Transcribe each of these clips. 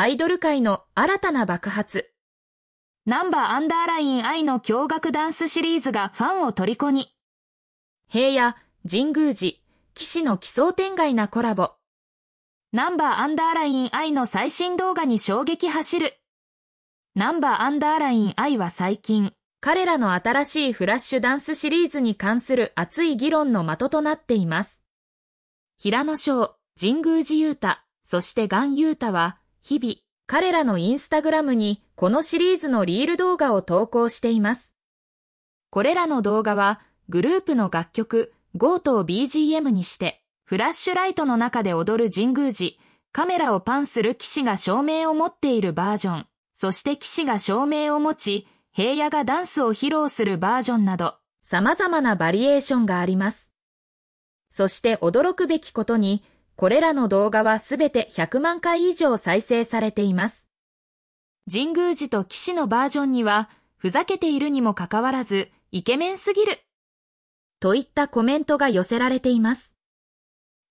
アイドル界の新たな爆発。ナンバーアンダーライン愛の驚愕ダンスシリーズがファンを虜に。平野、神宮寺、騎士の奇想天外なコラボ。ナンバーアンダーライン愛の最新動画に衝撃走る。ナンバーアンダーライン愛は最近、彼らの新しいフラッシュダンスシリーズに関する熱い議論の的となっています。平野翔、神宮寺勇太、そして岩雄太は、日々、彼らのインスタグラムにこのシリーズのリール動画を投稿しています。これらの動画は、グループの楽曲、GO を BGM にして、フラッシュライトの中で踊る神宮寺、カメラをパンする騎士が照明を持っているバージョン、そして騎士が照明を持ち、平野がダンスを披露するバージョンなど、様々なバリエーションがあります。そして驚くべきことに、これらの動画はすべて100万回以上再生されています。神宮寺と騎士のバージョンには、ふざけているにもかかわらず、イケメンすぎる。といったコメントが寄せられています。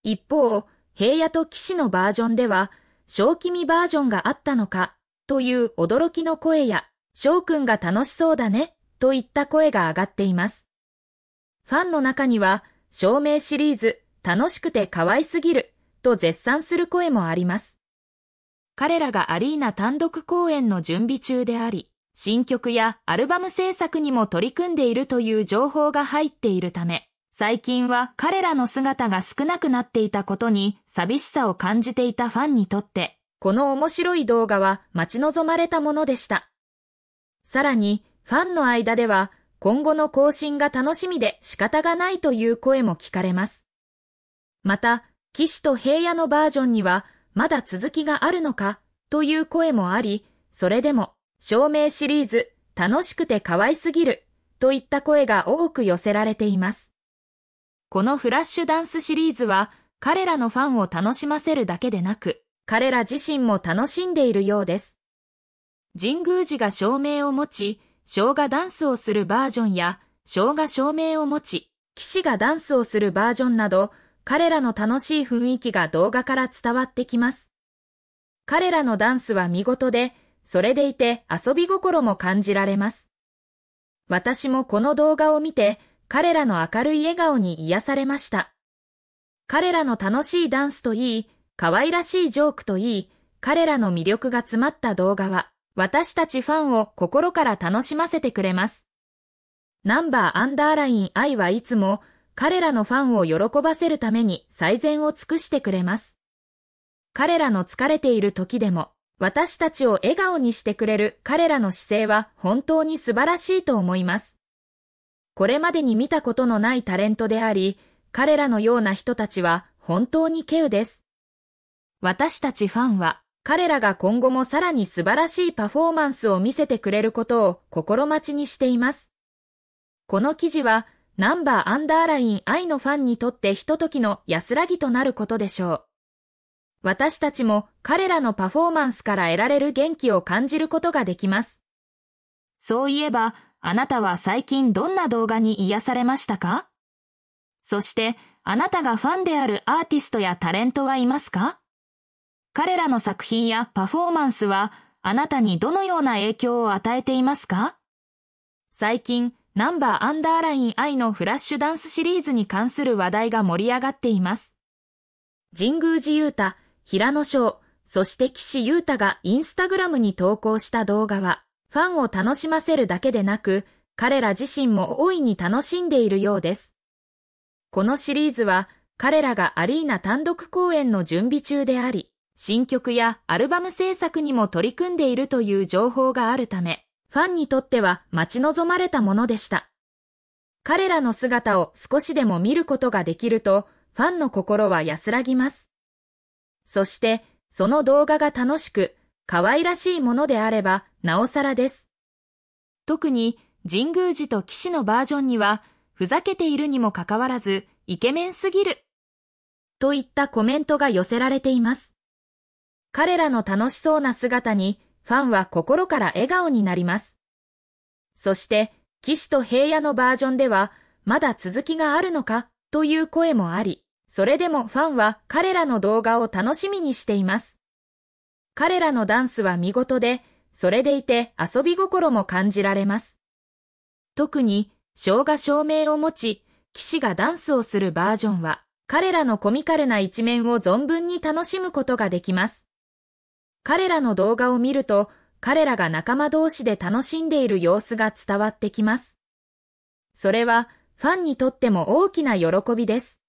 一方、平野と騎士のバージョンでは、正気味バージョンがあったのか、という驚きの声や、翔くんが楽しそうだね、といった声が上がっています。ファンの中には、照明シリーズ、楽しくて可愛すぎる、と絶賛する声もあります。彼らがアリーナ単独公演の準備中であり、新曲やアルバム制作にも取り組んでいるという情報が入っているため、最近は彼らの姿が少なくなっていたことに寂しさを感じていたファンにとって、この面白い動画は待ち望まれたものでした。さらに、ファンの間では今後の更新が楽しみで仕方がないという声も聞かれます。また、騎士と平野のバージョンにはまだ続きがあるのかという声もあり、それでも、証明シリーズ楽しくて可愛すぎるといった声が多く寄せられています。このフラッシュダンスシリーズは彼らのファンを楽しませるだけでなく、彼ら自身も楽しんでいるようです。神宮寺が照明を持ち、生姜ダンスをするバージョンや、生姜照明を持ち、騎士がダンスをするバージョンなど、彼らの楽しい雰囲気が動画から伝わってきます。彼らのダンスは見事で、それでいて遊び心も感じられます。私もこの動画を見て、彼らの明るい笑顔に癒されました。彼らの楽しいダンスといい、可愛らしいジョークといい、彼らの魅力が詰まった動画は、私たちファンを心から楽しませてくれます。ナンバーアンダーライン愛はいつも、彼らのファンを喜ばせるために最善を尽くしてくれます。彼らの疲れている時でも、私たちを笑顔にしてくれる彼らの姿勢は本当に素晴らしいと思います。これまでに見たことのないタレントであり、彼らのような人たちは本当に稀有です。私たちファンは彼らが今後もさらに素晴らしいパフォーマンスを見せてくれることを心待ちにしています。この記事はナンバーアンダーライン I のファンにとってひとときの安らぎとなることでしょう。私たちも彼らのパフォーマンスから得られる元気を感じることができます。そういえば、あなたは最近どんな動画に癒されましたかそして、あなたがファンであるアーティストやタレントはいますか彼らの作品やパフォーマンスは、あなたにどのような影響を与えていますか最近、ナンバーアンダーライン I のフラッシュダンスシリーズに関する話題が盛り上がっています。神宮寺う太、平野翔、そして岸優太がインスタグラムに投稿した動画は、ファンを楽しませるだけでなく、彼ら自身も大いに楽しんでいるようです。このシリーズは、彼らがアリーナ単独公演の準備中であり、新曲やアルバム制作にも取り組んでいるという情報があるため、ファンにとっては待ち望まれたものでした。彼らの姿を少しでも見ることができると、ファンの心は安らぎます。そして、その動画が楽しく、可愛らしいものであれば、なおさらです。特に、神宮寺と騎士のバージョンには、ふざけているにもかかわらず、イケメンすぎる。といったコメントが寄せられています。彼らの楽しそうな姿に、ファンは心から笑顔になります。そして、騎士と平野のバージョンでは、まだ続きがあるのかという声もあり、それでもファンは彼らの動画を楽しみにしています。彼らのダンスは見事で、それでいて遊び心も感じられます。特に、生姜照明を持ち、騎士がダンスをするバージョンは、彼らのコミカルな一面を存分に楽しむことができます。彼らの動画を見ると、彼らが仲間同士で楽しんでいる様子が伝わってきます。それはファンにとっても大きな喜びです。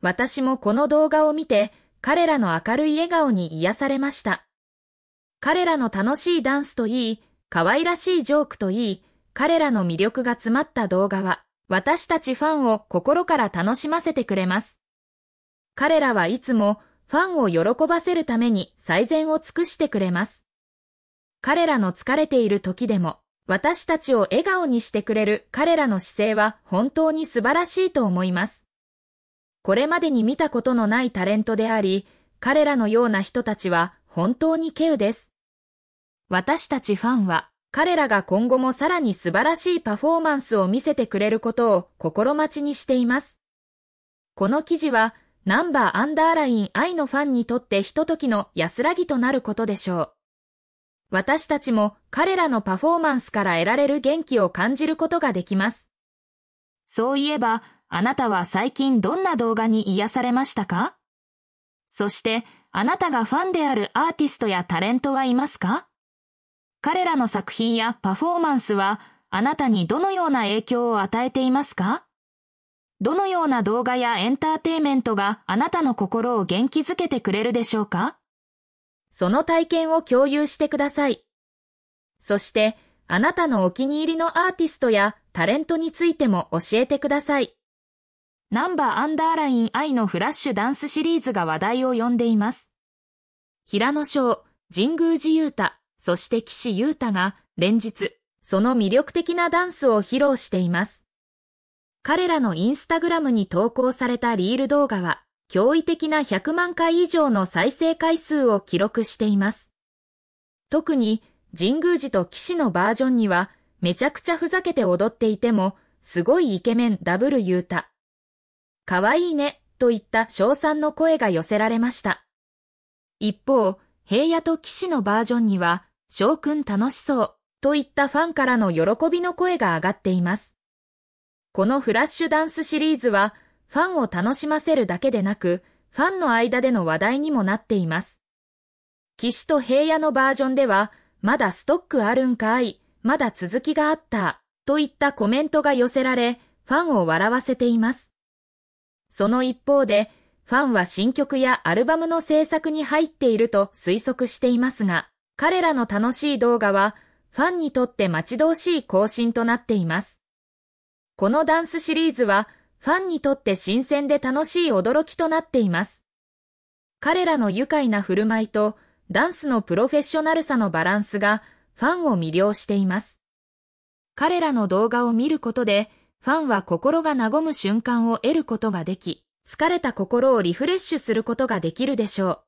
私もこの動画を見て彼らの明るい笑顔に癒されました。彼らの楽しいダンスといい、可愛らしいジョークといい、彼らの魅力が詰まった動画は、私たちファンを心から楽しませてくれます。彼らはいつもファンを喜ばせるために最善を尽くしてくれます。彼らの疲れている時でも、私たちを笑顔にしてくれる彼らの姿勢は本当に素晴らしいと思います。これまでに見たことのないタレントであり、彼らのような人たちは本当に稀有です。私たちファンは、彼らが今後もさらに素晴らしいパフォーマンスを見せてくれることを心待ちにしています。この記事はナンバーアンダーライン I のファンにとってひとときの安らぎとなることでしょう。私たちも彼らのパフォーマンスから得られる元気を感じることができます。そういえば、あなたは最近どんな動画に癒されましたかそして、あなたがファンであるアーティストやタレントはいますか彼らの作品やパフォーマンスは、あなたにどのような影響を与えていますかどのような動画やエンターテイメントがあなたの心を元気づけてくれるでしょうかその体験を共有してください。そして、あなたのお気に入りのアーティストやタレントについても教えてください。ナンバーアンダーライン愛のフラッシュダンスシリーズが話題を呼んでいます。平野翔、神宮寺勇太、そして岸優太が連日、その魅力的なダンスを披露しています。彼らのインスタグラムに投稿されたリール動画は、驚異的な100万回以上の再生回数を記録しています。特に、神宮寺と騎士のバージョンには、めちゃくちゃふざけて踊っていても、すごいイケメンダブルユータ。かわいいね、といった称賛の声が寄せられました。一方、平野と騎士のバージョンには、翔くん楽しそう、といったファンからの喜びの声が上がっています。このフラッシュダンスシリーズは、ファンを楽しませるだけでなく、ファンの間での話題にもなっています。岸と平野のバージョンでは、まだストックあるんかい、まだ続きがあった、といったコメントが寄せられ、ファンを笑わせています。その一方で、ファンは新曲やアルバムの制作に入っていると推測していますが、彼らの楽しい動画は、ファンにとって待ち遠しい更新となっています。このダンスシリーズはファンにとって新鮮で楽しい驚きとなっています。彼らの愉快な振る舞いとダンスのプロフェッショナルさのバランスがファンを魅了しています。彼らの動画を見ることでファンは心が和む瞬間を得ることができ、疲れた心をリフレッシュすることができるでしょう。